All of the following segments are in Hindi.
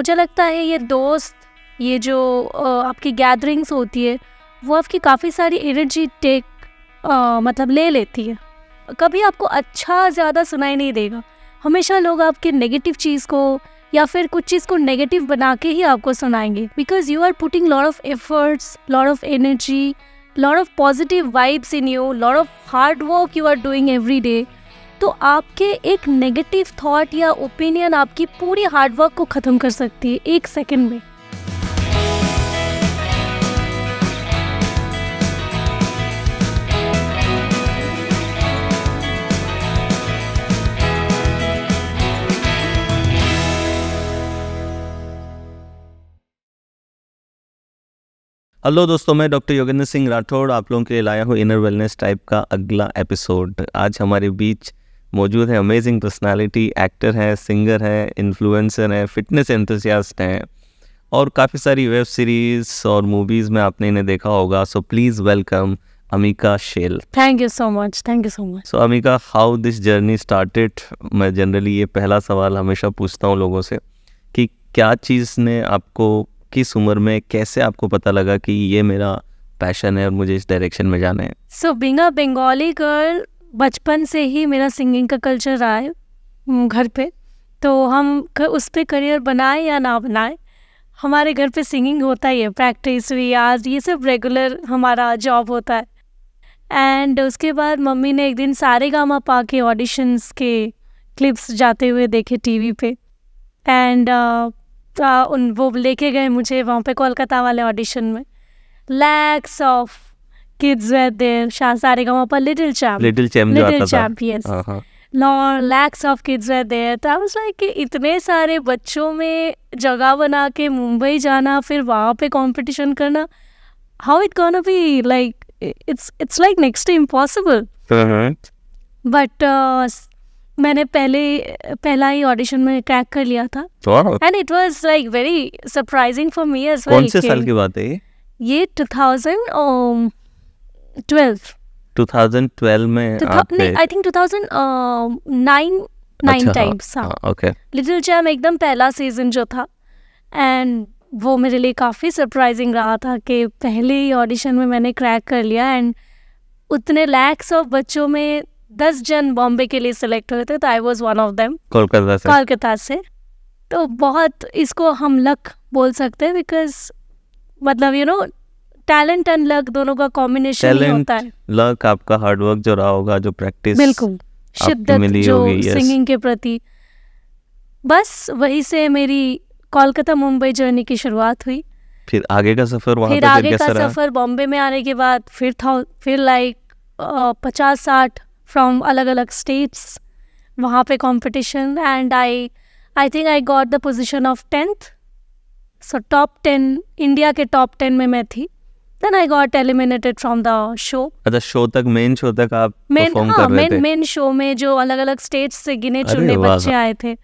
मुझे लगता है ये दोस्त ये जो आपकी गैदरिंग्स होती है वो आपकी काफ़ी सारी एनर्जी टेक मतलब ले लेती है कभी आपको अच्छा ज़्यादा सुनाई नहीं देगा हमेशा लोग आपके नेगेटिव चीज़ को या फिर कुछ चीज़ को नेगेटिव बना के ही आपको सुनाएंगे because you are putting lot of efforts lot of energy lot of positive vibes in you lot of hard work you are doing every day तो आपके एक नेगेटिव थॉट या ओपिनियन आपकी पूरी हार्डवर्क को ख़त्म कर सकती है एक सेकंड में हेलो दोस्तों मैं डॉक्टर योगेंद्र सिंह राठौड़ आप लोगों के लिए लाया हूँ इनर वेलनेस टाइप का अगला एपिसोड आज हमारे बीच मौजूद है अमेजिंग पर्सनालिटी एक्टर हैं सिंगर हैं इन्फ्लुएंसर हैं फिटनेस एंथुसियास्ट हैं और काफ़ी सारी वेब सीरीज़ और मूवीज़ में आपने इन्हें देखा होगा so please welcome Amika Shail thank you so much thank you so much so Amika how this journey started मैं जनरली ये पहला सवाल हमेशा पूछता हूँ लोगों से कि क्या चीज़ ने आपको किस उम्र में कैसे आपको पता लगा कि ये मेरा पैशन है और मुझे इस डायरेक्शन में जाना है so being a Bengali girl बचपन से ही मेरा सिंगिंग का कल्चर रहा है घर पे तो हम उस पर करियर बनाएं या ना बनाएं हमारे घर पे सिंगिंग होता ही है प्रैक्टिस आज ये सब रेगुलर हमारा जॉब होता है एंड उसके बाद मम्मी ने एक दिन सारे गामा पा के ऑडिशंस के क्लिप्स जाते हुए देखे टीवी पे एंड उन वो लेके गए मुझे वहाँ पे कोलकाता वाले ऑडिशन में lakhs of lakhs of kids there तो आई वाज लाइक कि इतने सारे बच्चों में जगह बना के मुंबई जाना फिर वहां पे कंपटीशन करना how it gonna be like it's it's like next to impossible but मैंने पहले पहला ही ऑडिशन में क्रैक कर लिया था and it was like very surprising for me as well कौन से साल की बात है ये 2000 um, तो एकदम पहला सीजन जो था एंड वो मेरे लिए काफ़ी सरप्राइजिंग रहा था कि पहले ही ऑडिशन में मैंने क्रैक कर लिया एंड उतने लैक्स ऑफ बच्चों में दस जन बॉम्बे के लिए सिलेक्ट हुए थे तो I was one of them Kolkata से कोलकाता से तो बहुत इसको हम लक बोल सकते हैं बिकॉज मतलब you you know know, talent and luck दोनों का कॉम्बिनेशन होता है लक आपका वर्क जो रहा होगा जो प्रैक्टिस बिल्कुल शिद्दत जो सिंगिंग के प्रति बस वहीं से मेरी कोलकाता मुंबई जर्नी की शुरुआत हुई फिर आगे का सफर वहां फिर आगे का सफर बॉम्बे में आने के बाद फिर था फिर लाइक पचास साठ फ्रॉम अलग अलग स्टेट्स वहाँ पे competition and I I think I got the position of tenth so top ten India के टॉप टेन में मैं थी Then I got eliminated from the show. अच्छा शो तक मेन शो तक आप मेन हाँ मेन मेन शो में जो अलग अलग स्टेज से गिने चुने बच्चे आए थे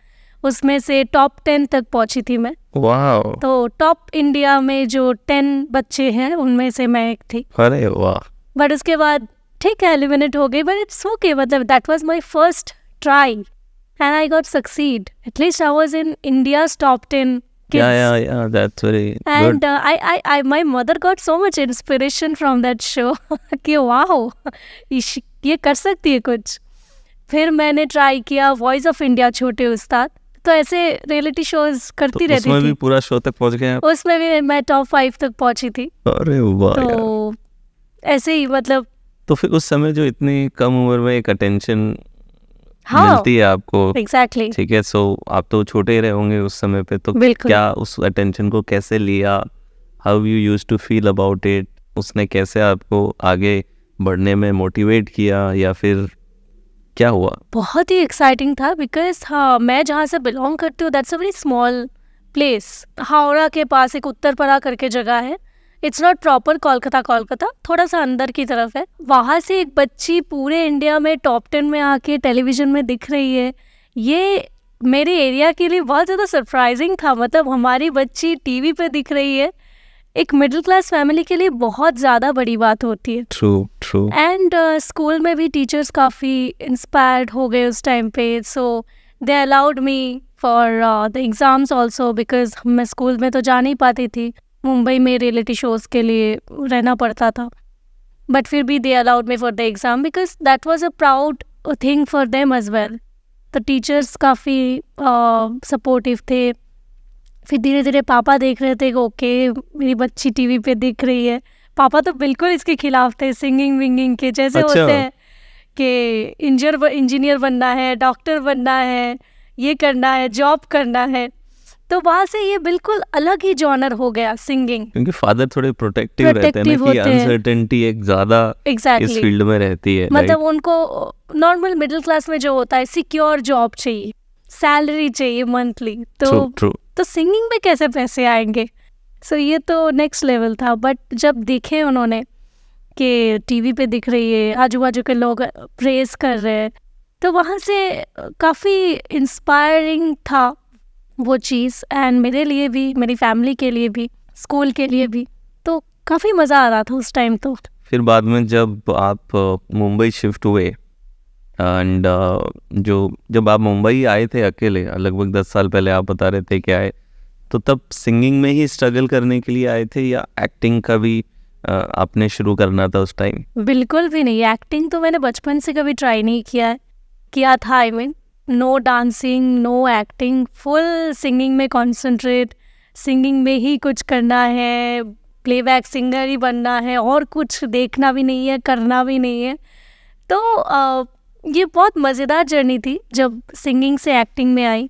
उसमें से टॉप टेन तक पहुंची थी मैं वाह तो टॉप इंडिया में जो टेन बच्चे हैं उनमें से मैं एक थी अरे वाह बट उसके बाद ठीक है एलिमिनेट हो गई बट इट्स ओके मतलब that was my first try and I got succeed at least I was in India's top ten kids. Yeah, yeah, yeah. That's very and uh, I, I, I, my mother got so much inspiration from that show. कि wow, ये कर सकती है कुछ. फिर मैंने ट्राई किया वॉइस ऑफ इंडिया छोटे उस्ताद तो ऐसे रियलिटी शोज करती तो रहती उसमें भी पूरा शो तक पहुंच गए उसमें भी मैं टॉप फाइव तक पहुंची थी अरे वाह तो ऐसे ही मतलब तो फिर उस समय जो इतनी कम उम्र में एक अटेंशन हाँ, मिलती है आपको एग्जैक्टली exactly. ठीक है सो आप तो छोटे रहे होंगे उस समय पे तो क्या उस अटेंशन को कैसे लिया how you use to feel about it उसने कैसे आपको आगे बढ़ने में मोटिवेट किया या फिर क्या हुआ बहुत ही एक्साइटिंग था बिकॉज हाँ मैं जहाँ से बिलोंग करती हूँ that's a very small place Howrah के पास एक उत्तरपरा करके जगह है it's not proper Kolkata Kolkata थोड़ा सा अंदर की तरफ है वहाँ से एक बच्ची पूरे इंडिया में टॉप टेन में आके टेलीविज़न में दिख रही है ये मेरे एरिया के लिए बहुत ज़्यादा सरप्राइजिंग था मतलब हमारी बच्ची टीवी पे दिख रही है एक मिडिल क्लास फैमिली के लिए बहुत ज़्यादा बड़ी बात होती है ट्रू ट्रू एंड स्कूल में भी टीचर्स काफ़ी इंस्पायर्ड हो गए उस टाइम पे so they allowed me for the exams also because मैं स्कूल में तो जा नहीं पाती थी मुंबई में रियलिटी शोज़ के लिए रहना पड़ता था बट फिर भी they allowed me for the exam because that was a proud thing for them as well तो टीचर्स काफ़ी सपोर्टिव थे फिर धीरे धीरे पापा देख रहे थे कि ओके मेरी बच्ची टी वी पर दिख रही है पापा तो बिल्कुल इसके खिलाफ थे सिंगिंग विंगिंग के जैसे अच्छा। होते हैं कि इंजर इंजीनियर बनना है डॉक्टर बनना है ये करना है जॉब करना है तो वहां से ये बिल्कुल अलग ही जॉनर हो गया सिंगिंग क्योंकि फादर थोड़े प्रोटेक्टिव, रहते हैं ना कि अनसर्टेनिटी एक ज्यादा exactly. इस फील्ड में रहती है मतलब उनको नॉर्मल मिडिल क्लास में जो होता है सिक्योर जॉब चाहिए सैलरी चाहिए मंथली तो true, true. तो सिंगिंग में कैसे पैसे आएंगे सो so, ये तो नेक्स्ट लेवल था बट जब दिखे उन्होंने कि टीवी पे दिख रही है आजू बाजू के लोग प्रेस कर रहे हैं तो वहाँ से काफ़ी इंस्पायरिंग था वो चीज़ एंड मेरे लिए भी मेरी फैमिली के लिए भी स्कूल के लिए भी तो काफ़ी मज़ा आ रहा था उस टाइम तो फिर बाद में जब आप मुंबई शिफ्ट हुए एंड uh, जो जब आप मुंबई आए थे अकेले लगभग दस साल पहले आप बता रहे थे कि आए तो तब सिंगिंग में ही स्ट्रगल करने के लिए आए थे या एक्टिंग का भी uh, आपने शुरू करना था उस टाइम बिल्कुल भी नहीं एक्टिंग तो मैंने बचपन से कभी ट्राई नहीं किया किया था I I mean mean, no dancing no acting full singing में कॉन्सेंट्रेट सिंगिंग में ही कुछ करना है प्लेबैक सिंगर ही बनना है और कुछ देखना भी नहीं है करना भी नहीं है तो uh, ये बहुत मज़ेदार जर्नी थी जब सिंगिंग से एक्टिंग में I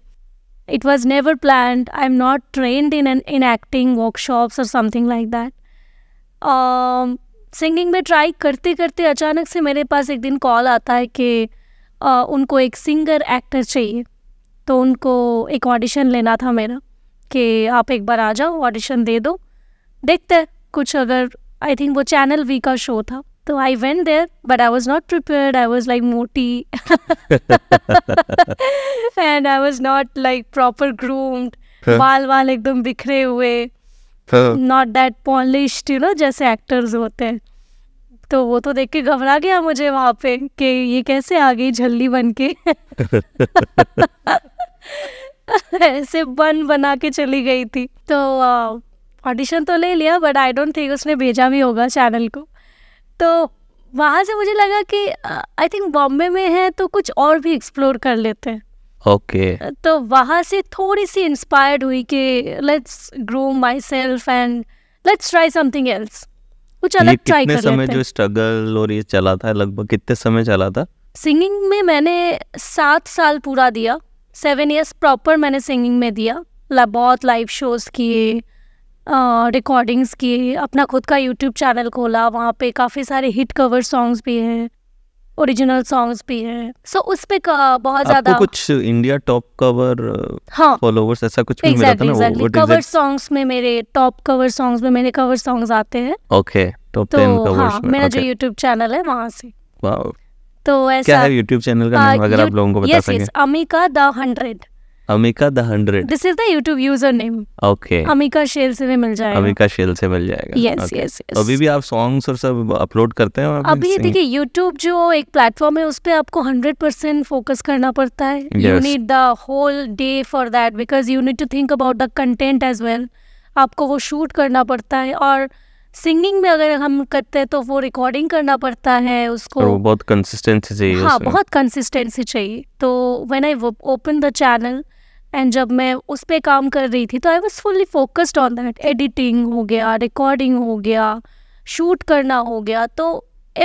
it was never plan I am not trained in an in acting workshops और समथिंग लाइक दैट सिंगिंग में ट्राई करते करते अचानक से मेरे पास एक दिन कॉल आता है कि आ, उनको एक सिंगर एक्टर चाहिए तो उनको एक ऑडिशन लेना था मेरा कि आप एक बार आ जाओ ऑडिशन दे दो देखते हैं कुछ अगर आई थिंक वो चैनल वी का शो था तो I went there but I was not prepared I was like मोटी and I was not like proper groomed बाल वाल एकदम बिखरे हुए not that polished you know जैसे एक्टर्स होते हैं तो वो तो देख के घबरा गया मुझे वहाँ पे कि ये कैसे आ गई झल्ली बन के ऐसे बन बना के चली गई थी तो ऑडिशन तो ले लिया बट आई डोंट थिंक उसने भेजा भी होगा चैनल को तो वहाँ से मुझे लगा कि आई थिंक बॉम्बे में है तो कुछ और भी एक्सप्लोर कर लेते हैं ओके okay. तो वहाँ से थोड़ी सी इंस्पायर्ड हुई कि let's grow myself and let's try something else कुछ अलग ट्राई कर समय जो स्ट्रगल और ये चला था लगभग कितने समय चला था सिंगिंग में मैंने सात साल पूरा दिया सेवन ईयर्स प्रॉपर मैंने सिंगिंग में दिया बहुत लाइव शोज़ किए रिकॉर्डिंग्स किए अपना खुद का यूट्यूब चैनल खोला वहाँ पे काफ़ी सारे हिट कवर सॉन्ग्स भी हैं ओरिजिनल सॉन्ग्स भी हैं सो उस पे बहुत ज्यादा कुछ इंडिया टॉप कवर हाँ फॉलोवर्स ऐसा कुछ भी मिला था ना कवर सॉन्ग्स में मेरे टॉप कवर सॉन्ग्स में मेरे कवर सॉन्ग्स आते हैं ओके टॉप 10 कवर्स में मेरा जो यूट्यूब चैनल है वहां से वाओ तो ऐसा क्या है यूट्यूब चैनल का हाँ, नाम अगर आप लोगों को बता yes Amika the hundred Amika the hundred this is the YouTube user name okay Amika Shail से भी मिल जाएगा अमिका शेल से मिल जाएगा यस यस यस अभी भी आप सॉन्ग्स और सब अपलोड करते हैं अभी देखिए यूट्यूब जो एक प्लेटफॉर्म है उस पर आपको हंड्रेड परसेंट फोकस करना पड़ता है you need the whole day for that because you need to think about the content as well आपको वो शूट करना पड़ता है और सिंगिंग में अगर हम करते हैं तो वो रिकॉर्डिंग करना पड़ता है उसको तो बहुत कंसिस्टेंसी चाहिए हाँ बहुत कंसिस्टेंसी चाहिए तो when I open the channel and जब मैं उस पर काम कर रही थी तो I was fully focused on that editing हो गया रिकॉर्डिंग हो गया शूट करना हो गया तो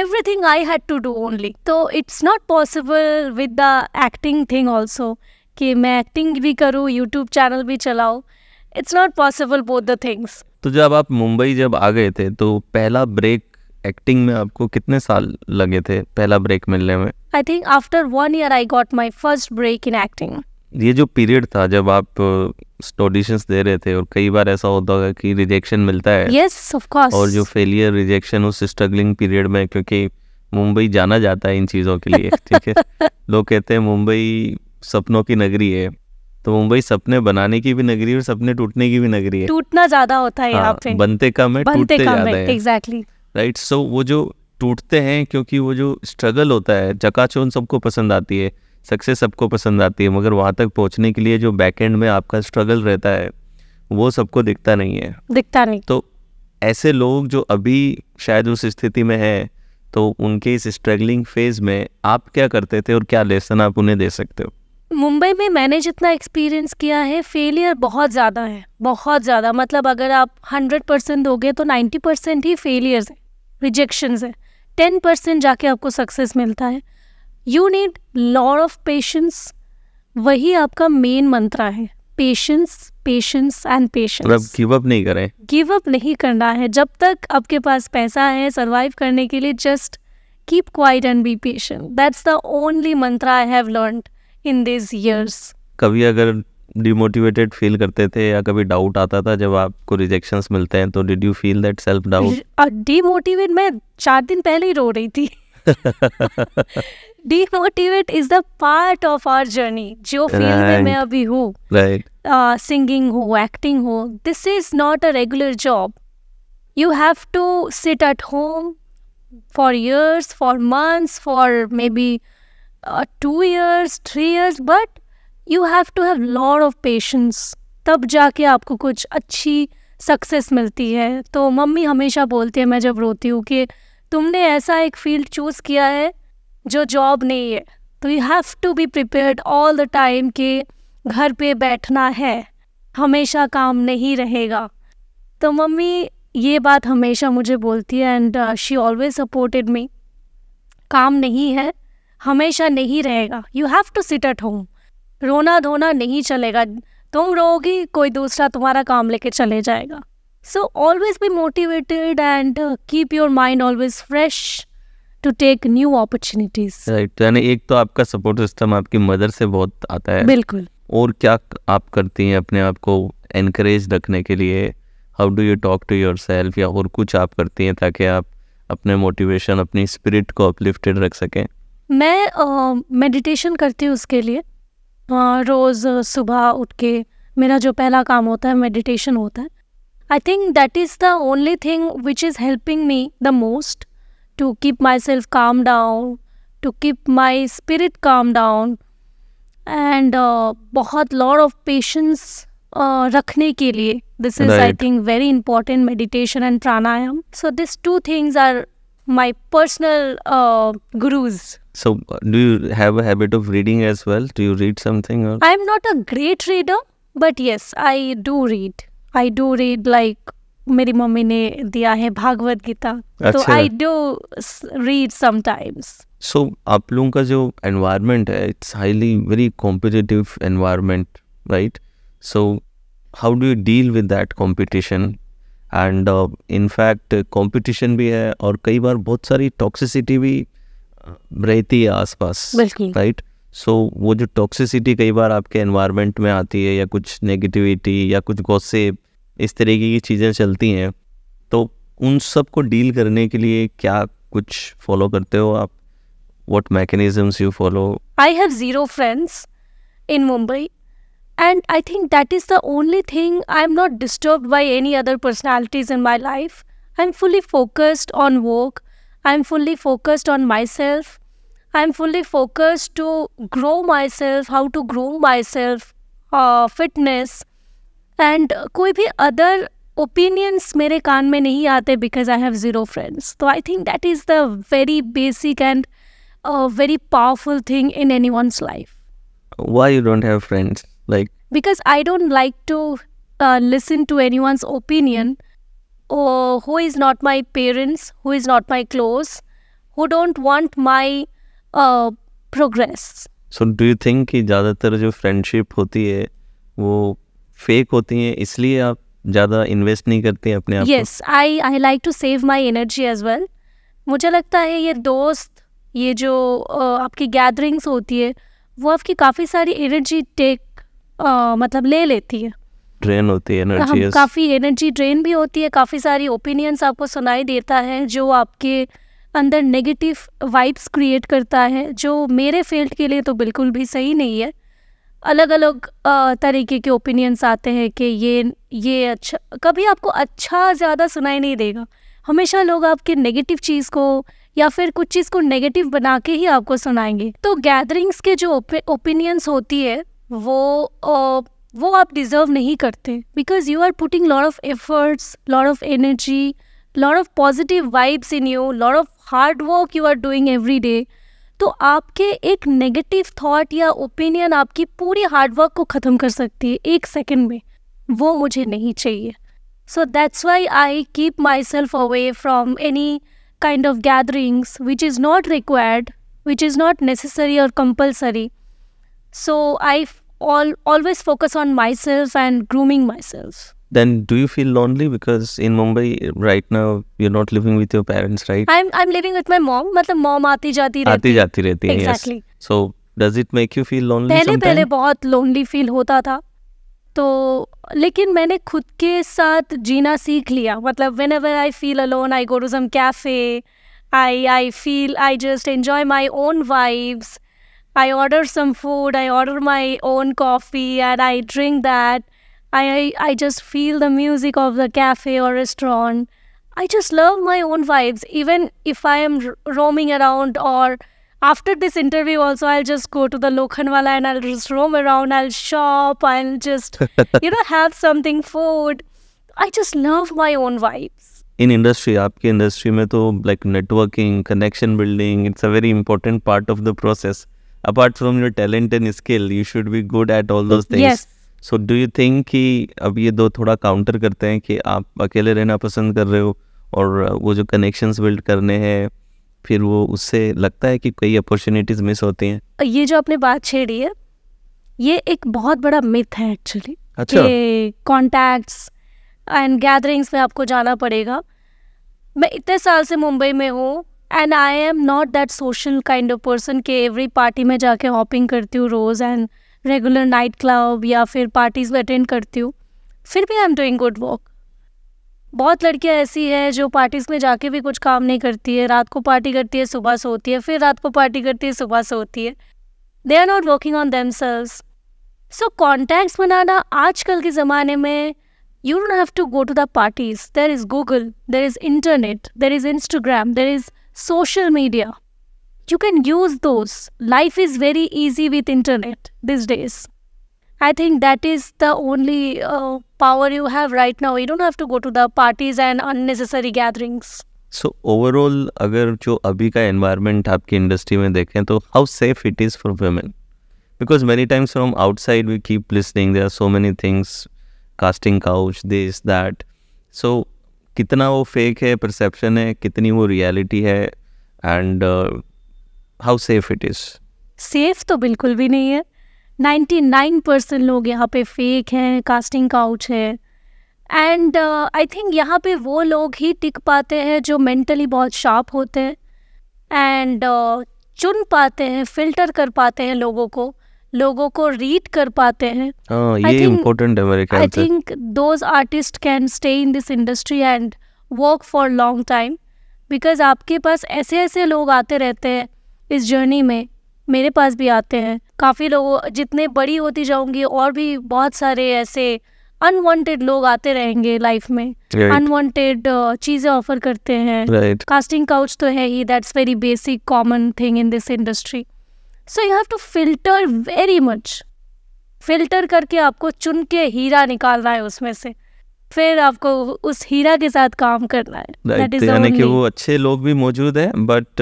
everything I had to do only तो it's not possible with the acting thing also कि मैं एक्टिंग भी करूँ यूट्यूब चैनल भी चलाओ it's not possible both the things तो जब आप मुंबई जब आ गए थे तो पहला ब्रेक एक्टिंग में आपको कितने साल लगे थे पहला ब्रेक मिलने में I think after one year I got my first break in acting ये जो पीरियड था जब आप ऑडिशंस दे रहे थे और कई बार ऐसा होता होगा कि रिजेक्शन मिलता है यस ऑफ कोर्स और जो फेलियर रिजेक्शन उस स्ट्रगलिंग पीरियड में क्योंकि मुंबई जाना जाता है इन चीज़ों के लिए ठीक है लोग कहते हैं मुंबई सपनों की नगरी है तो मुंबई सपने बनाने की भी नगरी और सपने टूटने की भी नगरी है टूटना ज्यादा होता है हाँ, बनते कम है बनते टूटते कम है एग्जैक्टली राइट सो वो जो टूटते हैं क्योंकि वो जो स्ट्रगल होता है चकाचौन सबको पसंद आती है सक्सेस सबको पसंद आती है मगर वहाँ तक पहुँचने के लिए जो बैक एंड में आपका स्ट्रगल रहता है वो सबको दिखता नहीं है दिखता नहीं तो ऐसे लोग जो अभी शायद उस स्थिति में है तो उनके इस स्ट्रगलिंग फेज में आप क्या करते थे और क्या लेसन आप उन्हें दे सकते हो मुंबई में मैंने जितना एक्सपीरियंस किया है फेलियर बहुत ज़्यादा है बहुत ज़्यादा मतलब अगर आप हंड्रेड परसेंट दोगे तो नाइन्टी परसेंट ही फेलियर्स हैं रिजेक्शन हैं टेन परसेंट जाके आपको सक्सेस मिलता है you need lot of patience वही आपका मेन मंत्रा है patience patience and patience give up नहीं करें गिव अप नहीं करना है जब तक आपके पास पैसा है सर्वाइव करने के लिए just keep quiet and be patient that's the only mantra I have learn in this years कभी अगर डिमोटिवेटेड फील करते थे या कभी डाउट आता था जब आपको रिजेक्शंस मिलते हैं तो did you feel that self doubt demotivate मैं चार दिन पहले ही रो रही थी demotivate is the part of our journey जो फील्ड में मैं अभी हूँ सिंगिंग हो एक्टिंग हो this is not a regular job you have to sit at home for years for months for maybe two years three years but you have to have lot of patience तब जाके आपको कुछ अच्छी सक्सेस मिलती है तो मम्मी हमेशा बोलती है मैं जब रोती हूँ कि तुमने ऐसा एक फील्ड चूज़ किया है जो जॉब नहीं है तो you have to be prepared all the time कि घर पे बैठना है हमेशा काम नहीं रहेगा तो मम्मी ये बात हमेशा मुझे बोलती है and she always supported me काम नहीं है हमेशा नहीं रहेगा you have to sit at home रोना धोना नहीं चलेगा तुम रोगी कोई दूसरा तुम्हारा काम लेके चले जाएगा So always be motivated and uh, keep your mind always fresh to take new opportunities. Right. तो यानी एक तो आपका सपोर्ट सिस्टम आपकी मदर से बहुत आता है बिल्कुल और क्या आप करती हैं अपने आप को एनकरेज रखने के लिए how do you talk to yourself या और कुछ आप करती हैं ताकि आप अपने मोटिवेशन अपनी स्पिरिट को अपलिफ्टेड रख सकें मैं मेडिटेशन uh, करती हूँ उसके लिए uh, रोज़ सुबह उठ के मेरा जो पहला काम होता है मेडिटेशन होता है I think that is the only thing which is helping me the most to keep myself calm down, to keep my spirit calm down and uh, lot of patience uh, रखने के लिए this is right. I think very important meditation and pranayam. So these two things are my personal uh, gurus. So do you have a habit of reading as well? Do you read something? Or? I'm not a great reader, but yes, I do read. I do read like मेरी मम्मी ने दिया है भागवत गीता तो I do read sometimes so आप लोगों का जो एनवायरनमेंट है it's highly very competitive environment right so how do you deal with that competition and in fact competition भी है और कई बार बहुत सारी टॉक्सिसिटी भी uh, रहती है आसपास राइट सो वो जो टॉक्सिसिटी कई बार आपके एनवायरनमेंट में आती है या कुछ नेगेटिविटी या कुछ गॉसिप इस तरीके की चीज़ें चलती हैं तो उन सब को डील करने के लिए क्या कुछ फॉलो करते हो आप what mechanisms you follow I have zero friends in Mumbai and I think that is the only thing I am not disturb by any other personalities in my life I am fully focused on work I am fully focused on myself I am fully focused to grow myself how to grow myself fitness and कोई भी अदर ओपिनियंस मेरे कान में नहीं आते because I have zero friends तो I think that is the very basic and very powerful thing in anyone's life why you don't have because I don't like to listen to anyone's opinion who is not my parents who is not my close who don't want my progress so do you think कि ज़्यादातर जो फ्रेंडशिप होती है वो फेक होती हैं इसलिए आप ज़्यादा इन्वेस्ट नहीं करते हैं अपने आप yes I I like to save my energy as well मुझे लगता है ये दोस्त ये जो आपकी गैदरिंग्स होती है वो आपकी काफ़ी सारी एनर्जी टेक मतलब ले लेती है ड्रेन होती है एनर्जी काफ़ी एनर्जी ड्रेन भी होती है काफ़ी सारी ओपिनियंस आपको सुनाई देता है जो आपके अंदर नेगेटिव वाइब्स क्रिएट करता है जो मेरे फील्ड के लिए तो बिल्कुल भी सही नहीं है अलग अलग तरीके के ओपिनियंस आते हैं कि ये ये अच्छा कभी आपको अच्छा ज़्यादा सुनाई नहीं देगा हमेशा लोग आपके नेगेटिव चीज़ को या फिर कुछ चीज़ को नेगेटिव बना के ही आपको सुनाएंगे तो गैदरिंग्स के जो ओपिनियंस होती है वो वो आप डिज़र्व नहीं करते because you are putting lot of efforts lot of energy lot of positive vibes in you lot of hard work you are doing every day तो आपके एक नेगेटिव थॉट या ओपिनियन आपकी पूरी हार्डवर्क को ख़त्म कर सकती है एक सेकेंड में वो मुझे नहीं चाहिए so that's why I keep myself away from any kind of gatherings which is not required which is not necessary और compulsory so I always focus on myself and grooming myself Then do you feel lonely because in Mumbai right now you're not living with your parents, right? I'm I'm living with my mom. मतलब mom आती जाती रहती आती जाती रहती Exactly. Yes. So does it make you feel lonely? पहले sometime? पहले बहुत lonely feel होता था. तो लेकिन मैंने खुद के साथ जीना सीख लिया मतलब whenever I feel alone I go to some cafe I I feel I just enjoy my own vibes I order some food, I order my own coffee, and I drink that. I, I just feel the music of the cafe or restaurant. I just love my own vibes, even if I am roaming around or after this interview also I'll just go to the Lokhanwala and I'll just roam around, I'll shop, I'll just, you know, have something food. I just love my own vibes. In industry, आपकी industry में तो like networking, connection building, it's a very important part of the process. Apart from your talent and skill, you should be good at all those things. Yes. So do you think कि अब ये दो थोड़ा काउंटर करते हैं कि आप अकेले रहना पसंद कर रहे हो और uh, वो जो कनेक्शंस बिल्ड करने हैं फिर वो उससे लगता है कि कई अपॉर्चुनिटीज़ मिस होती हैं ये जो आपने बात छेड़ी है ये एक बहुत बड़ा मिथ है एक्चुअली अच्छा कॉन्टैक्ट्स एंड गैदरिंग्स में आपको जाना पड़ेगा मैं इतने साल से मुंबई में हूँ and I am not that social kind of person के एवरी पार्टी में जाके हॉपिंग करती हूँ रोज़ एंड रेगुलर नाइट क्लब या फिर पार्टीज़ अटेंड करती हूँ फिर भी I am doing good work बहुत लड़कियाँ ऐसी है जो पार्टीज़ में जाके भी कुछ काम नहीं करती है रात को पार्टी करती है सुबह सोती है फिर रात को पार्टी करती है सुबह सोती है they are not working on themselves so contacts बनाना आजकल के ज़माने में you don't have to go to the parties there is Google there is internet there is Instagram there is social media you can use those life is very easy with internet these days i think that is the only uh, power you have right now you don't have to go to the parties and unnecessary gatherings so overall agar jo abhi ka environment aapki industry mein dekhen to how safe it is for women because many times from outside we keep listening there are so many things casting couch this that so कितना वो फेक है परसेप्शन है कितनी वो reality how safe it is safe तो बिल्कुल भी नहीं है नाइन परसेंट लोग यहाँ पे फेक हैं कास्टिंग काउच है एंड आई थिंक यहाँ पे वो लोग ही टिक पाते हैं जो मेंटली बहुत शार्प होते हैं एंड uh, चुन पाते हैं फिल्टर कर पाते हैं लोगों को लोगों को रीड कर पाते हैं हाँ, है मेरे I think those artist can stay in this industry and work for long time because आपके पास ऐसे ऐसे लोग आते रहते हैं इस जर्नी में मेरे पास भी आते हैं काफ़ी लोग जितने बड़ी होती जाऊंगी और भी बहुत सारे ऐसे अनवांटेड लोग आते रहेंगे लाइफ में अनवांटेड right. Uh, चीजें ऑफर करते हैं कास्टिंग काउच तो है ही that's very basic common thing in this industry so you have to filter very much filter करके आपको चुन के हीरा निकालना है उसमें से फिर आपको उस हीरा के साथ काम करना है right. तो यानी कि वो अच्छे लोग भी मौजूद हैं but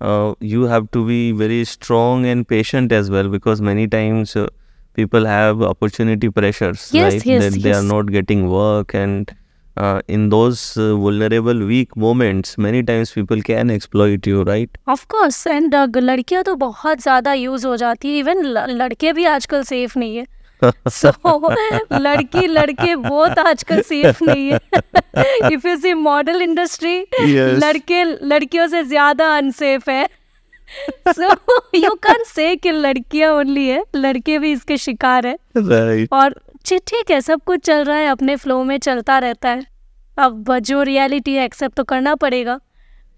uh, you have to be very strong and patient as well because many times uh, people have opportunity pressures yes, right yes, that yes. they are not getting work and uh, in those uh, vulnerable weak moments many times people can exploit you right of course and uh, लड़कियां तो बहुत ज़्यादा यूज़ हो जाती है इवन लड़के भी आजकल सेफ सो so, लड़की लड़के बहुत आजकल सेफ नहीं है if you see model industry लड़के लड़कियों से ज्यादा अनसेफ है सो यू कैन से कि लड़कियां ओनली है लड़के भी इसके शिकार है right. और ठीक है सब कुछ चल रहा है अपने फ्लो में चलता रहता है अब जो रियलिटी है एक्सेप्ट तो करना पड़ेगा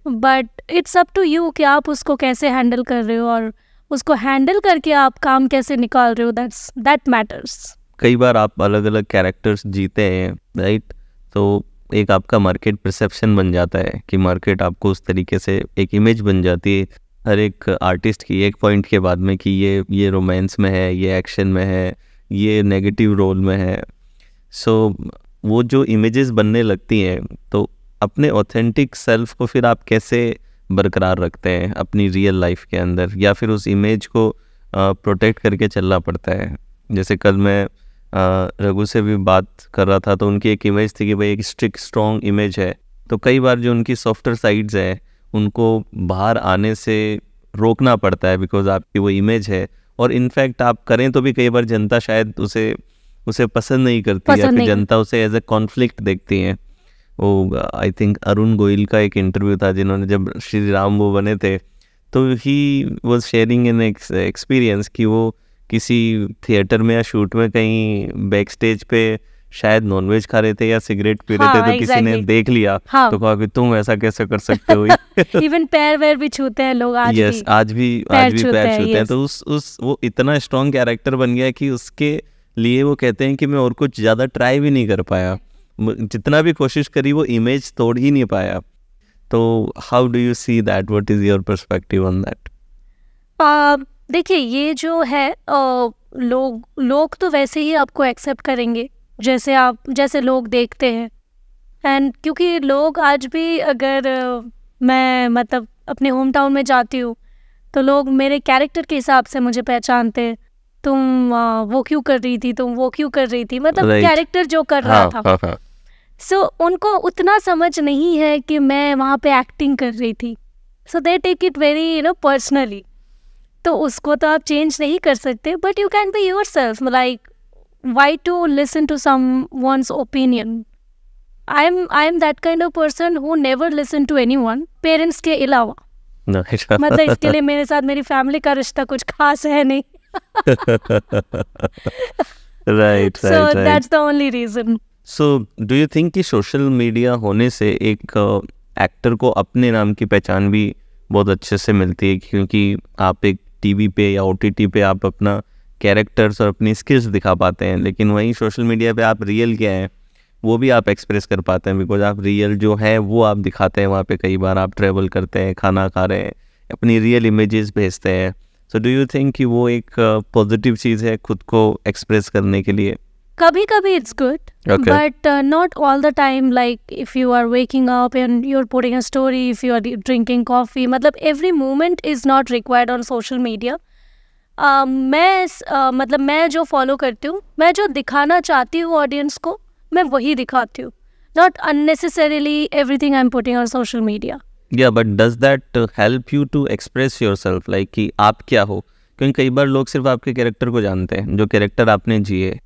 but it's up to you कि आप उसको कैसे हैंडल कर रहे हो और उसको हैंडल करके आप काम कैसे निकाल रहे हो दैट्स दैट मैटर्स कई बार आप अलग अलग कैरेक्टर्स जीते हैं राइट तो एक आपका मार्केट परसेप्शन बन जाता है कि मार्केट आपको उस तरीके से एक इमेज बन जाती है हर एक आर्टिस्ट की एक पॉइंट के बाद में कि ये ये रोमांस में है ये एक्शन में है ये नेगेटिव रोल में है सो so, वो जो इमेजेस बनने लगती हैं तो अपने ऑथेंटिक सेल्फ को फिर आप कैसे बरकरार रखते हैं अपनी रियल लाइफ के अंदर या फिर उस इमेज को प्रोटेक्ट करके चलना पड़ता है जैसे कल मैं रघु से भी बात कर रहा था तो उनकी एक इमेज थी कि भाई एक स्ट्रिक स्ट्रॉन्ग इमेज है तो कई बार जो उनकी सॉफ्टवेयर साइड्स हैं उनको बाहर आने से रोकना पड़ता है बिकॉज आपकी वो इमेज है और इनफैक्ट आप करें तो भी कई बार जनता शायद उसे उसे पसंद नहीं करती पसंद या फिर जनता उसे एज ए कॉन्फ्लिक्ट देखती है वो आई थिंक अरुण गोयल का एक इंटरव्यू था जिन्होंने जब श्री राम वो बने थे तो he was sharing in experience कि वो किसी थिएटर में या शूट में कहीं बैक स्टेज पे शायद नॉनवेज खा रहे थे या सिगरेट पी रहे हाँ, थे तो exactly. किसी ने देख लिया हाँ. तो कहा कि तुम ऐसा कैसे कर सकते हो इवन पैर वैर भी छूते हैं लोग आज yes, भी आज भी आज भी पैर छूते हैं तो उस उस वो इतना स्ट्रॉन्ग कैरेक्टर बन गया कि उसके लिए वो कहते हैं कि मैं और कुछ ज़्यादा ट्राई भी नहीं कर पाया जितना भी कोशिश करी वो इमेज तोड़ ही नहीं पाया तो how do you see that what is your perspective on that देखिए ये जो है uh, लोग लोग तो वैसे ही आपको एक्सेप्ट करेंगे जैसे आप जैसे लोग देखते हैं एंड क्योंकि लोग आज भी अगर मैं मतलब अपने होम टाउन में जाती हूँ तो लोग मेरे कैरेक्टर के हिसाब से मुझे पहचानते हैं तुम वो क्यों कर रही थी तुम वो क्यों कर रही थी मतलब right. कैरेक्टर जो कर रहा हाँ, था हाँ, हाँ. सो so, उनको उतना समझ नहीं है कि मैं वहाँ पे एक्टिंग कर रही थी so they take it very you know personally तो उसको तो आप चेंज नहीं कर सकते but you can be yourself like why to listen to someone's opinion I am I am that kind of person who never listen to anyone parents के अलावा मतलब इसके लिए मेरे साथ मेरी फैमिली का रिश्ता कुछ खास है नहीं right so that's the only reason so do you think कि सोशल मीडिया होने से एक एक्टर uh, को अपने नाम की पहचान भी बहुत अच्छे से मिलती है क्योंकि आप एक टीवी पे या ओ पे आप अपना कैरेक्टर्स और अपनी स्किल्स दिखा पाते हैं लेकिन वहीं सोशल मीडिया पे आप रियल क्या हैं वो भी आप एक्सप्रेस कर पाते हैं बिकॉज आप रियल जो है वो आप दिखाते हैं वहाँ पे कई बार आप ट्रैवल करते हैं खाना खा रहे हैं अपनी रियल इमेजेस भेजते हैं सो डू यू थिंक कि वो एक पॉजिटिव uh, चीज़ है खुद को एक्सप्रेस करने के लिए कभी कभी it's good but not all the time like if you are waking up and you are putting a story if you are drinking coffee मतलब every moment is not required on social media मैं मतलब मैं जो फॉलो करती हूँ मैं जो दिखाना चाहती हूँ ऑडियंस को मैं वही दिखाती हूँ not unnecessarily everything I am putting on social media या but does that help you to express yourself like कि आप क्या हो क्योंकि कई बार लोग सिर्फ आपके कैरेक्टर को जानते हैं जो कैरेक्टर आपने जिए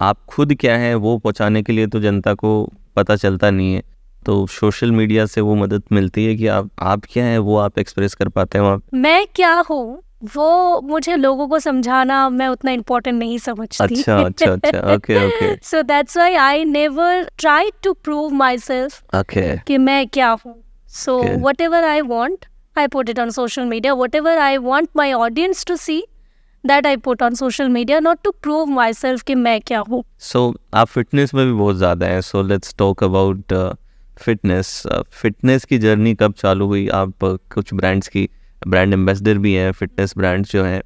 आप खुद क्या हैं वो पहुंचाने के लिए तो जनता को पता चलता नहीं है तो सोशल मीडिया से वो मदद मिलती है कि आप आप क्या हैं वो आप एक्सप्रेस कर पाते हैं वहाँ मैं क्या हूँ वो मुझे लोगों को समझाना मैं उतना इम्पोर्टेंट नहीं समझती अच्छा अच्छा अच्छा okay okay so that's why I never try to prove myself okay कि मैं क्या हूँ so whatever I want I put it on social media whatever I want my audience to see that I put on social media not to prove myself कि मैं क्या हूँ सो आप फिटनेस में भी बहुत ज़्यादा हैं so let's talk about fitness fitness की जर्नी कब चालू हुई आप uh, कुछ ब्रांड्स की ब्रांड एम्बेसडर भी हैं फिटनेस ब्रांड्स जो हैं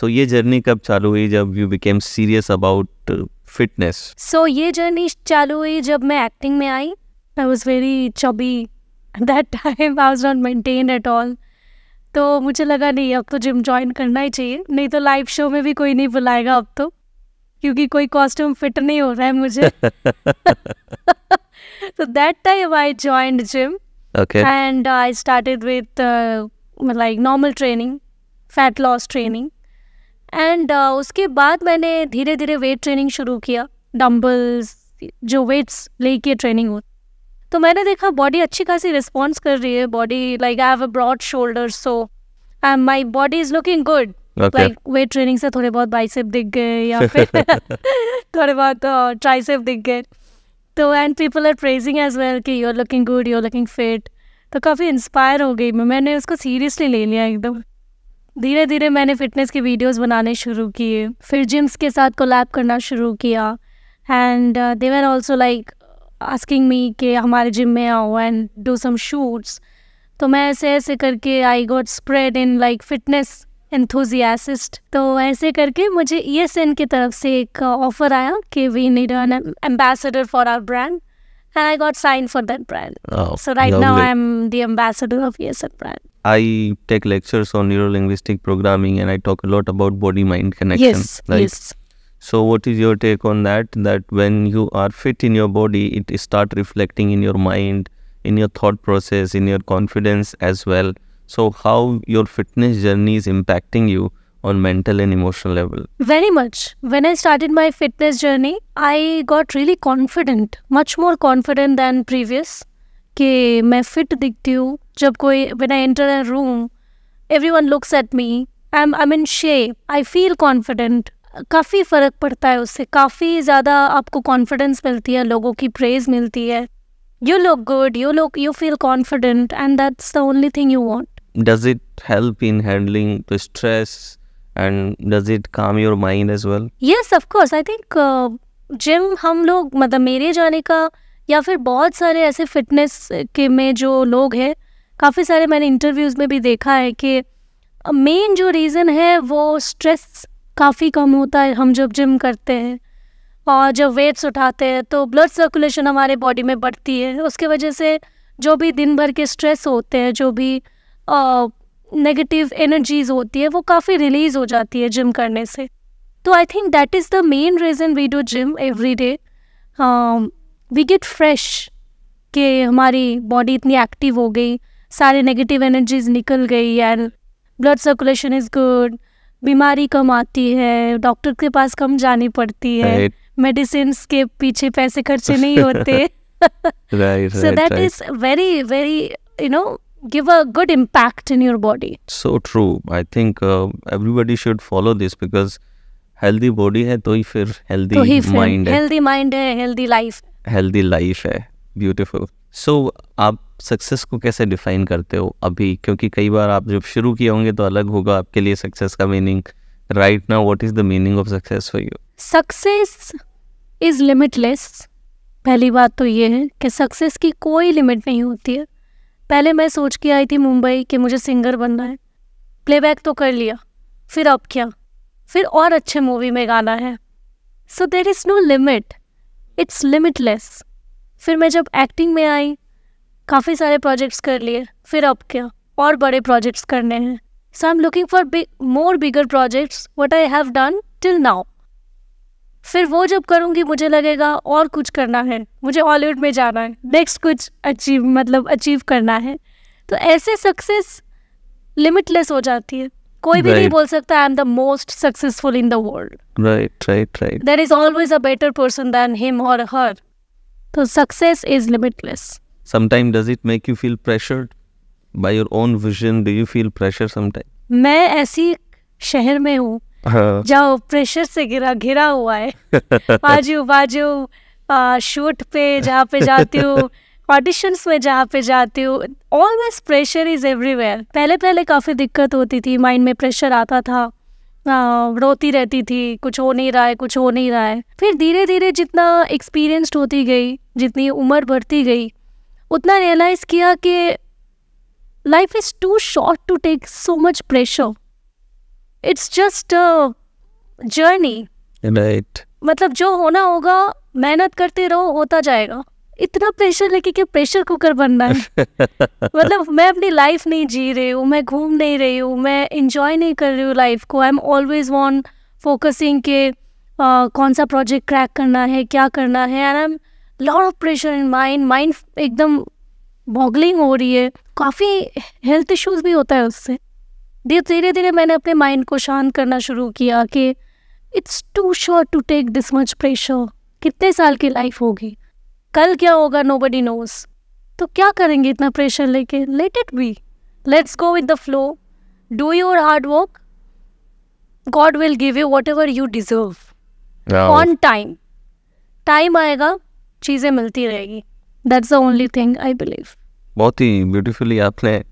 सो ये जर्नी कब चालू हुई जब you became serious about fitness so ये जर्नी चालू हुई जब मैं एक्टिंग में I I was very chubby that time I was not maintain at all तो मुझे लगा नहीं अब तो जिम ज्वाइन करना ही चाहिए नहीं तो लाइव शो में भी कोई नहीं बुलाएगा अब तो क्योंकि कोई कॉस्ट्यूम फिट नहीं हो रहा है मुझे तो that time I join gym and I start with like normal training fat loss training and उसके बाद मैंने धीरे धीरे वेट ट्रेनिंग शुरू किया डम्बल्स जो वेट्स लेके ट्रेनिंग हो तो मैंने देखा बॉडी अच्छी खासी रिस्पॉन्स कर रही है body like I have a broad shoulder so and my body is looking good like weight training से थोड़े बहुत बाइसेप दिख गए या फिर थोड़े बहुत ट्राइसेप uh, दिख गए तो and people are praising as well कि you are looking good you are looking fit तो काफ़ी इंस्पायर हो गई मैं मैंने उसको सीरियसली ले लिया एकदम धीरे धीरे मैंने फिटनेस की वीडियोस बनाने शुरू किए फिर जिम्स के साथ कोलैब करना शुरू किया and they were also like asking me कि हमारे जिम में आओ एंड डू सम शूट्स तो मैं ऐसे ऐसे करके I got spread in like fitness enthusiast तो ऐसे करके मुझे ई एस एन की तरफ से एक ऑफर uh, आया कि we need an ambassador for our brand and I got sign for that brand so right now I am the ambassador of E S N brand I take lectures on neuro linguistic programming and I talk a lot about body mind connection. Yes, like, yes. So what is your take on that? That when you are fit in your body, it start reflecting in your mind, in your thought process, in your confidence as well. So how your fitness journey is impacting you on mental and emotional level? Very much. When I started my fitness journey, I got really confident, much more confident than previous. कि मैं फिट दिखती हूँ जब कोई I I enter a room looks looks at me I am I mean shape I feel confident काफ़ी फ़र्क पड़ता है उससे काफ़ी ज़्यादा आपको कॉन्फिडेंस मिलती है लोगों की प्रेज मिलती है you look good you look you feel confident and that's the only thing you want does it help in handling the stress and does it calm your mind as well yes of course I think gym हम लोग मतलब मेरे जाने का या फिर बहुत सारे ऐसे फिटनेस के में जो लोग हैं काफ़ी सारे मैंने इंटरव्यूज़ में भी देखा है कि मेन uh, जो रीज़न है वो स्ट्रेस काफ़ी कम होता है हम जब जिम करते हैं और जब वेट्स उठाते हैं तो ब्लड सर्कुलेशन हमारे बॉडी में बढ़ती है उसके वजह से जो भी दिन भर के स्ट्रेस होते हैं जो भी नेगेटिव एनर्जीज होती है वो काफ़ी रिलीज हो जाती है जिम करने से तो I think that is the main reason we do gym every day we get fresh कि हमारी बॉडी इतनी एक्टिव हो गई सारे नेगेटिव एनर्जीज निकल गई and blood circulation is good बीमारी कम आती है डॉक्टर के पास कम जानी पड़ती है मेडिसिन के पीछे पैसे खर्चे नहीं होते so that is very very you know give a good impact in your body so true I think everybody should follow this because healthy body है तो ही फिर तो हेल्दी माइंड है हेल्दी माइंड है हेल्दी लाइफ हेल्दी लाइफ है ब्यूटीफुल सो आप सक्सेस को कैसे डिफाइन करते हो अभी क्योंकि कई बार आप जब शुरू किए होंगे तो अलग होगा आपके लिए सक्सेस का meaning right now what is the meaning of success for you success is limitless पहली बात तो ये है कि सक्सेस की कोई लिमिट नहीं होती है पहले मैं सोच के आई थी मुंबई कि मुझे सिंगर बनना है प्लेबैक तो कर लिया फिर अब क्या फिर और अच्छे मूवी में गाना है so there is no limit it's limitless फिर मैं जब एक्टिंग में आई काफ़ी सारे प्रोजेक्ट्स कर लिए फिर अब क्या और बड़े प्रोजेक्ट्स करने हैं so I am looking for more bigger projects what I have done till now फिर वो जब करूँगी मुझे लगेगा और कुछ करना है मुझे हॉलीवुड में जाना है नेक्स्ट कुछ अचीव मतलब अचीव करना है तो ऐसे सक्सेस लिमिटलेस हो जाती है कोई भी right. नहीं बोल सकता I am the most successful in the world right right right there is always a better person than him or her तो success is limitless sometime does it make you feel pressured by your own vision do you feel pressure sometime मैं ऐसी शहर में हूँ हाँ. प्रेशर से घिरा घिरा हुआ है बाजू बाजू शूट पे जहाँ पे जाती हूँ ऑडिशंस में जहाँ पे जाती हूँ ऑलवेज प्रेशर इज एवरीवेयर पहले पहले काफ़ी दिक्कत होती थी माइंड में प्रेशर आता था आ, रोती रहती थी कुछ हो नहीं रहा है कुछ हो नहीं रहा है फिर धीरे धीरे जितना एक्सपीरियंस्ड होती गई जितनी उम्र बढ़ती गई उतना रियलाइज़ किया कि life is too short to take so much pressure it's just journey right मतलब जो होना होगा मेहनत करते रहो होता जाएगा इतना प्रेशर लेके कि प्रेशर कुकर बनना है मतलब मैं अपनी लाइफ नहीं जी रही हूँ मैं घूम नहीं रही हूँ मैं इंजॉय नहीं कर रही हूँ लाइफ को I am always want focusing के uh, कौन सा प्रोजेक्ट क्रैक करना है क्या करना है and I am lot of pressure in mind mind एकदम बॉगलिंग हो रही है काफ़ी हेल्थ इश्यूज भी होता है उससे धीरे धीरे मैंने अपने माइंड को शांत करना शुरू किया कि it's too sure to take this much pressure कितने साल की लाइफ होगी कल क्या होगा नो बडी नोज तो क्या करेंगे इतना प्रेशर लेके let it be let's go with the flow do your hard work god will give you whatever you deserve on time time आएगा चीज़ें मिलती रहेगी that's the only thing I believe बहुत ही ब्यूटीफुली आपने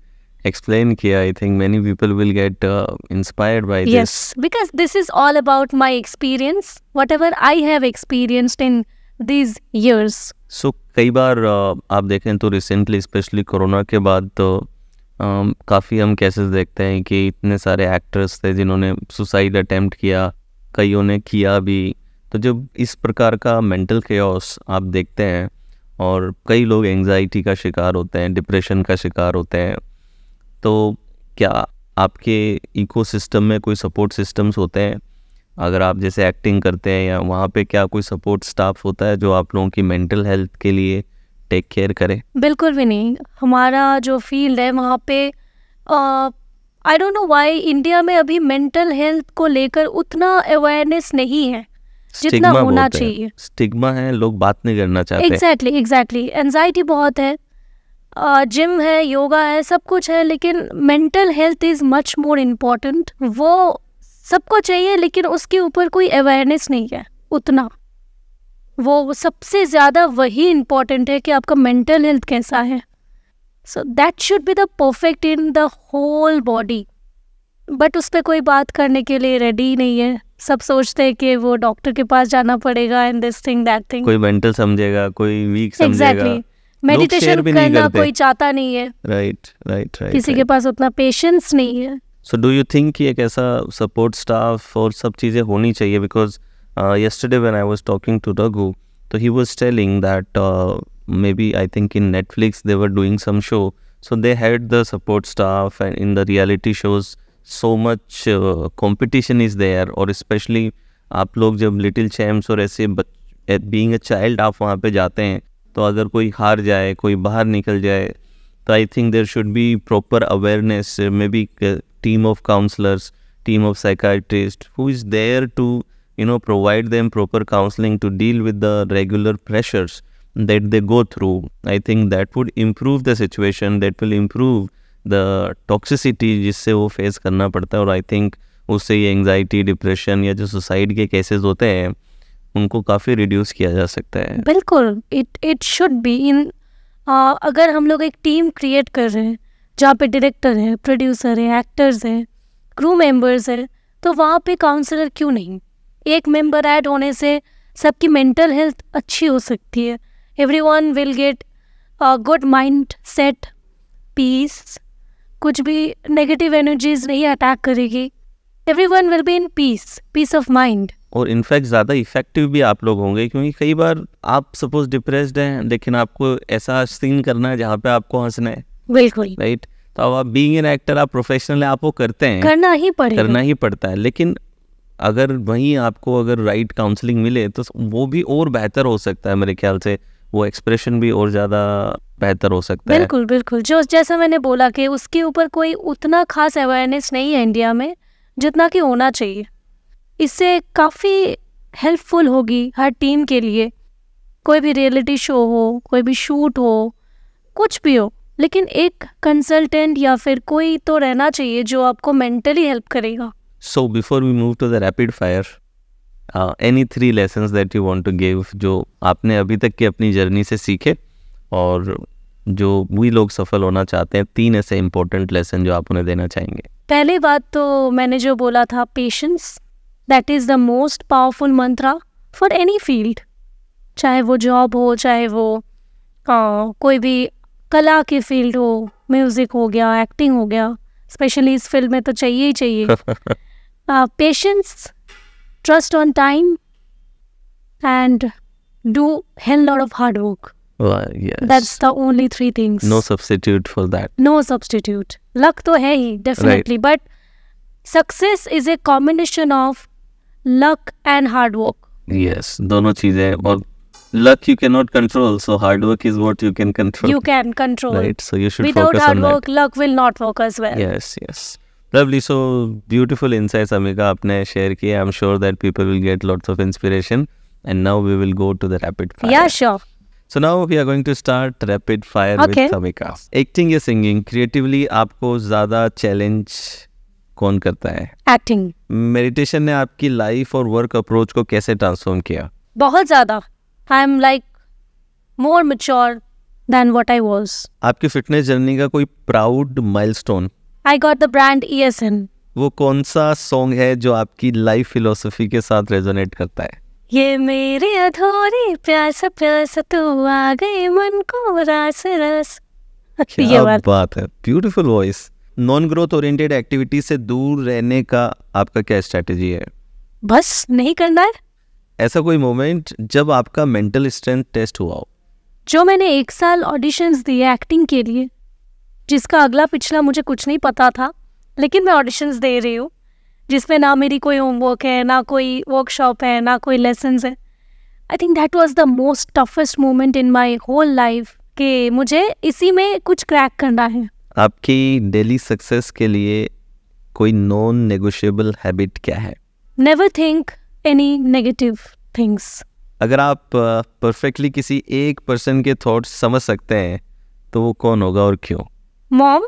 एक्सप्लेन किया I think many people will get inspired by this because this is all about my experience what I have experienced in this years so कई बार uh, आप देखें तो रिसेंटली स्पेशली कोरोना के बाद तो Um, काफ़ी हम केसेस देखते हैं कि इतने सारे एक्टर्स थे जिन्होंने सुसाइड अटेम्प्ट किया कईयों ने किया भी तो जब इस प्रकार का मेंटल केस आप देखते हैं और कई लोग एंजाइटी का शिकार होते हैं डिप्रेशन का शिकार होते हैं तो क्या आपके इकोसिस्टम में कोई सपोर्ट सिस्टम्स होते हैं अगर आप जैसे एक्टिंग करते हैं या वहाँ पे क्या कोई सपोर्ट स्टाफ होता है जो आप लोगों की मेंटल हेल्थ के लिए टेक केयर करे बिल्कुल भी नहीं हमारा जो फील्ड है वहाँ पे I don't know why India में अभी मेंटल हेल्थ को लेकर उतना अवेयरनेस नहीं है जितना होना चाहिए स्टिग्मा है लोग बात नहीं करना चाहते एग्जैक्टली एग्जैक्टली एनजाइटी बहुत है जिम है योगा है सब कुछ है लेकिन mental health is much more important वो सबको चाहिए लेकिन उसके ऊपर कोई अवेयरनेस नहीं है उतना वो सबसे ज़्यादा वही इम्पॉर्टेंट है कि आपका मेंटल हेल्थ कैसा है so that should be the perfect in the whole body but उस पर कोई बात करने के लिए रेडी नहीं है सब सोचते हैं कि वो डॉक्टर के पास जाना पड़ेगा and this thing that thing कोई मेंटल समझेगा कोई वीक समझेगा exactly. मेडिटेशन करना कोई चाहता नहीं है राइट राइट राइट किसी right. के पास उतना पेशेंस नहीं है सो डू यू थिंक कि एक ऐसा सपोर्ट स्टाफ और सब चीज़ें होनी चाहिए because yesterday when I was talking to Raghu तो he was telling that maybe I think in Netflix they were doing some show so they had the support staff and in the reality shows so much competition is there और स्पेशली आप लोग जब लिटिल चैम्स और ऐसे बींग अ चाइल्ड आप वहाँ पर जाते हैं तो अगर कोई हार जाए कोई बाहर निकल जाए तो I think there should be proper awareness maybe team of counsellors team of psychiatrist who is there to you know provide them proper counselling to deal with the regular pressures that they go through I think that would improve the situation that will improve the toxicity जिससे वो फेस करना पड़ता है और आई थिंक उससे ये एंगजाइटी डिप्रेशन या जो सुसाइड के केसेस होते हैं उनको काफ़ी रिड्यूस किया जा सकता है बिल्कुल it it should be in अगर हम लोग एक टीम क्रिएट कर रहे हैं जहाँ पे डायरेक्टर है प्रोड्यूसर है एक्टर्स हैं क्रू मेंबर्स हैं तो वहाँ पे काउंसलर क्यों नहीं एक मेंबर ऐड होने से सबकी मेंटल हेल्थ अच्छी हो सकती है everyone will get good mindset peace कुछ भी नेगेटिव एनर्जीज नहीं अटैक करेगी everyone will be in peace peace of mind और इनफैक्ट ज़्यादा इफेक्टिव भी आप लोग होंगे क्योंकि कई बार आप सपोज डिप्रेस्ड हैं लेकिन आपको ऐसा सीन करना है जहाँ पे आपको हंसना है बिल्कुल राइट तो अब आप बीइंग एन एक्टर आप प्रोफेशनल हैं आप वो करते हैं करना ही पड़ेगा करना ही पड़ता है लेकिन अगर वहीं आपको अगर राइट right काउंसलिंग मिले तो वो भी और बेहतर हो सकता है मेरे ख्याल से वो एक्सप्रेशन भी और ज़्यादा बेहतर हो सकता है बिल्कुल बिल्कुल जो जैसा मैंने बोला कि उसके ऊपर कोई उतना खास अवेयरनेस नहीं है इंडिया में जितना कि होना चाहिए इससे काफ़ी हेल्पफुल होगी हर टीम के लिए कोई भी रियलिटी शो हो कोई भी शूट हो कुछ भी हो लेकिन एक कंसल्टेंट या फिर कोई तो रहना चाहिए जो आपको मेंटली हेल्प करेगा so before we move to the rapid fire any three lesson that you want to give जो आपने अभी तक की अपनी जर्नी से सीखे और जो भी लोग सफल होना चाहते हैं तीन ऐसे इम्पोर्टेंट लेसन जो आप उन्हें देना चाहेंगे पहले बात तो मैंने जो बोला था patience that is the most powerful mantra for any field चाहे वो जॉब हो चाहे वो आ, कोई भी कला की फील्ड हो म्यूज़िक हो गया एक्टिंग हो गया स्पेशली इस फील्ड में तो चाहिए ही चाहिए patience trust on time and do hell lot of hard work Well, yes. That's the only three things. No substitute for that. No substitute. Luck to hai definitely. Right. But success is a combination of luck and hard work. Yes, dono cheezein. Or luck you cannot control, so hard work is what you can control. You can control. Right. So you should Without focus hard work, that. luck will not work as well. Yes, yes. Lovely. So beautiful insights, Amika, apne share kiye. I'm sure that people will get lots of inspiration. And now we will go to the rapid fire. Yeah, sure. So now we are going to start rapid fire with Samika acting या सिंगिंग क्रिएटिवली आपको ज्यादा चैलेंज कौन करता है एक्टिंग मेडिटेशन ने आपकी लाइफ और वर्क अप्रोच को कैसे ट्रांसफॉर्म किया बहुत ज्यादा I am like more mature than what I was आपकी फिटनेस जर्नी का कोई proud milestone I got the brand ESN वो कौन सा सॉन्ग है जो आपकी लाइफ फिलोसफी के साथ रेजोनेट करता है ये मेरे अधूरी प्यास प्यास तू आ गए मन को रास रास अच्छा, ये बात, बात है beautiful voice non growth oriented activity से दूर रहने का आपका क्या स्ट्रेटजी है बस नहीं करना है ऐसा कोई मोमेंट जब आपका मेंटल स्ट्रेंथ टेस्ट हुआ हो जो मैंने एक साल ऑडिशंस दिए एक्टिंग के लिए जिसका अगला पिछला मुझे कुछ नहीं पता था लेकिन मैं ऑडिशंस दे रही हूँ जिसमें ना मेरी कोई होमवर्क है ना कोई वर्कशॉप है ना कोई लेसन है I think that was the most toughest moment in my whole life कि मुझे इसी में कुछ क्रैक करना है आपकी डेली सक्सेस के लिए कोई नॉन नेगोशियबल हैबिट क्या है never think any negative things अगर आप परफेक्टली किसी एक पर्सन के थॉट्स समझ सकते हैं तो वो कौन होगा और क्यों mom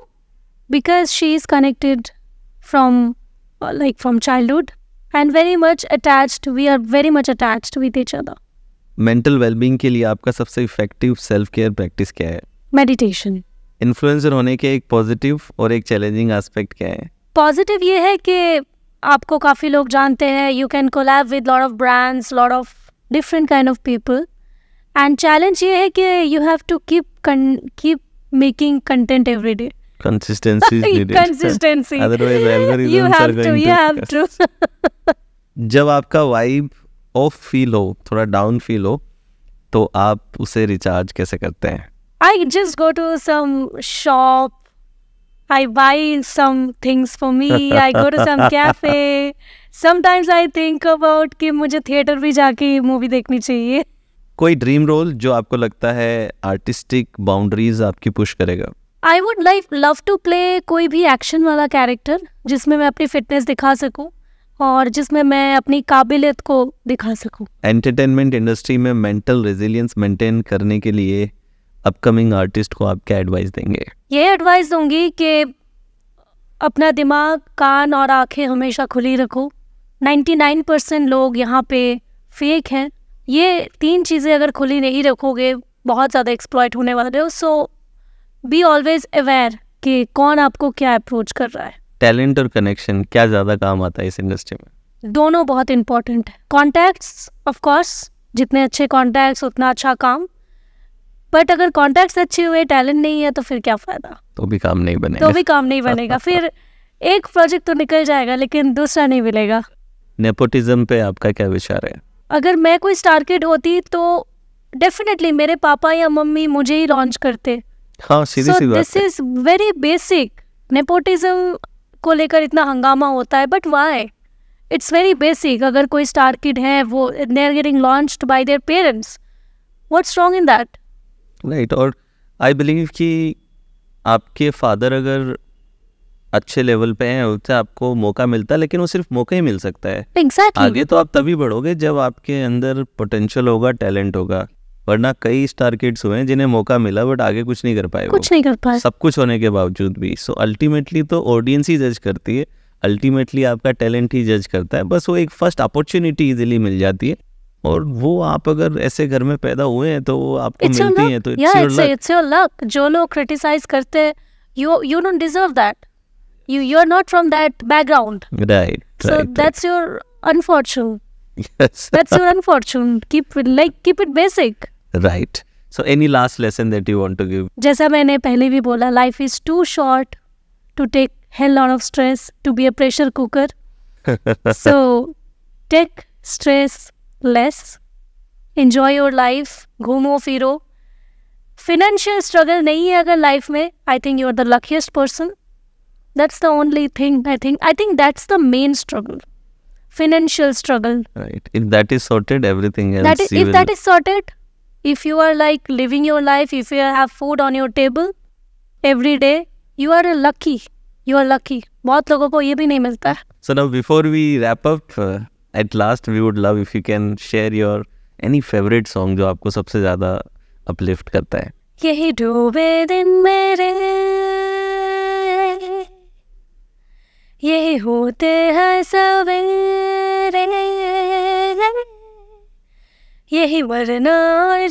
because she is connected from Uh, like from childhood and very much attached we are very much attached with each other mental well-being ke liye aapka sabse effective self-care practice kya hai meditation influencer hone ke ek positive aur ek challenging aspect kya hai positive ye hai ki आपको काफ़ी लोग जानते हैं you can collab with lot of brands lot of different kind of people. And challenge ये है कि you have to keep keep making content every day. consistency is needed. consistency. Otherwise, algorithms you have are going to. You have to. जब आपका वाइब ऑफ फील हो थोड़ा डाउन फील हो तो आप उसे रिचार्ज कैसे करते हैं I just go to some shop I buy some things for me I go to some cafe sometimes I think about कि मुझे थिएटर भी जाके मूवी देखनी चाहिए कोई ड्रीम रोल जो आपको लगता है आर्टिस्टिक बाउंड्रीज आपकी पुश करेगा I would like love to play कोई भी एक्शन वाला कैरेक्टर जिसमें मैं अपनी फिटनेस दिखा सकूं और जिसमें मैं अपनी काबिलियत को दिखा सकूं एंटरटेनमेंट इंडस्ट्री में मेंटल रेजिलियंस मेंटेन करने के लिए अपकमिंग आर्टिस्ट को आप क्या एडवाइस देंगे ये एडवाइस दूंगी कि अपना दिमाग कान और आंखें हमेशा खुली रखो 99 परसेंट लोग यहाँ पे फेक हैं ये तीन चीज़ें अगर खुली नहीं रखोगे बहुत ज़्यादा एक्सप्लॉयट होने वाले हो सो बी ऑलवेज अवेयर कि कौन आपको क्या अप्रोच कर रहा है टैलेंट और कनेक्शन क्या ज़्यादा काम आता है इस इंडस्ट्री में दोनों बहुत इंपॉर्टेंट है कॉन्टैक्ट्स ऑफकोर्स जितने अच्छे कॉन्टैक्ट्स उतना अच्छा काम बट अगर कॉन्टैक्ट्स अच्छे हुए टैलेंट नहीं है तो फिर क्या फ़ायदा तो भी काम नहीं बनेगा तो भी काम नहीं बनेगा फिर एक प्रोजेक्ट तो निकल जाएगा लेकिन दूसरा नहीं मिलेगा नेपोटिज्म पे आपका क्या विचार है अगर मैं कोई स्टार किड होती तो डेफिनेटली मेरे पापा या मम्मी मुझे ही लॉन्च करते हाँ सीधी सी बात this is very basic nepotism को लेकर इतना हंगामा होता है but why it's very basic अगर कोई स्टार किड है वो they are getting launched by their parents what's wrong in that right और आई बिलीव कि आपके फादर अगर अच्छे लेवल पे हैं उससे आपको मौका मिलता है लेकिन वो सिर्फ मौका ही मिल सकता है exactly. आगे तो आप तभी बढ़ोगे जब आपके अंदर पोटेंशियल होगा टैलेंट होगा वरना कई स्टार किड्स हुए जिन्हें मौका मिला बट आगे कुछ नहीं कर पाए कुछ नहीं कर पाए सब कुछ होने के बावजूद भी सो अल्टीमेटली तो ऑडियंस ही जज करती है अल्टीमेटली आपका टैलेंट ही जज करता है बस वो एक फर्स्ट अपॉर्चुनिटी इजिली मिल जाती है और वो आप अगर ऐसे घर में पैदा हुए हैं तो वो आपको it's मिलती है तो इट्स योर लक जो लोग क्रिटिसाइज करते हैं you you don't deserve that you you're not from that background right so right, that's right. your unfortunate yes that's your unfortunate keep like keep it right so any last lesson that you want to give जैसा मैंने पहले भी बोला life is too short to take hell lot of stress to be a pressure cooker so take stress less enjoy your life घूमो फिरो फिनेंशियल स्ट्रगल नहीं है अगर life में I think you are the luckiest person that's the only thing I think I think that's the main financial struggle right if that is sorted everything else that is, if that is sorted if you are like living your life if you have food on your table every day you are lucky you are lucky बहुत लोगों को ये भी नहीं मिलता so now before we wrap up uh, at last we would love if you can share your any favorite song जो आपको सबसे ज़्यादा uplift करता है यही डूबे दिन मेरे यही होते हैं सवेरे यही मरना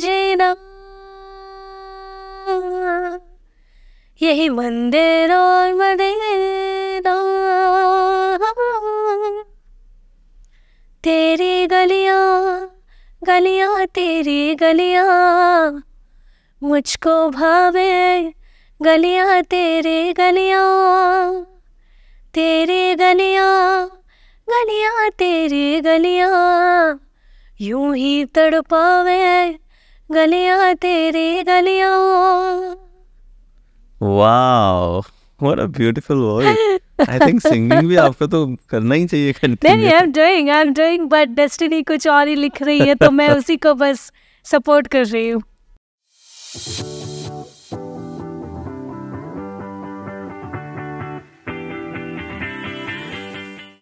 जीना यही मंदिर और मदीना तेरी गलियां गलियां तेरी गलियां मुझको भावे गलियां तेरी गलियां तेरी गलियां गलियां तेरी गलियां यूं ही तड़पावे गलियां तेरी गलियां wow what a beautiful voice I think singing भी आपको तो करना ही चाहिए कंटिन्यू नहीं I am doing I am doing but destiny कुछ और ही लिख रही है तो मैं उसी को बस सपोर्ट कर रही हूँ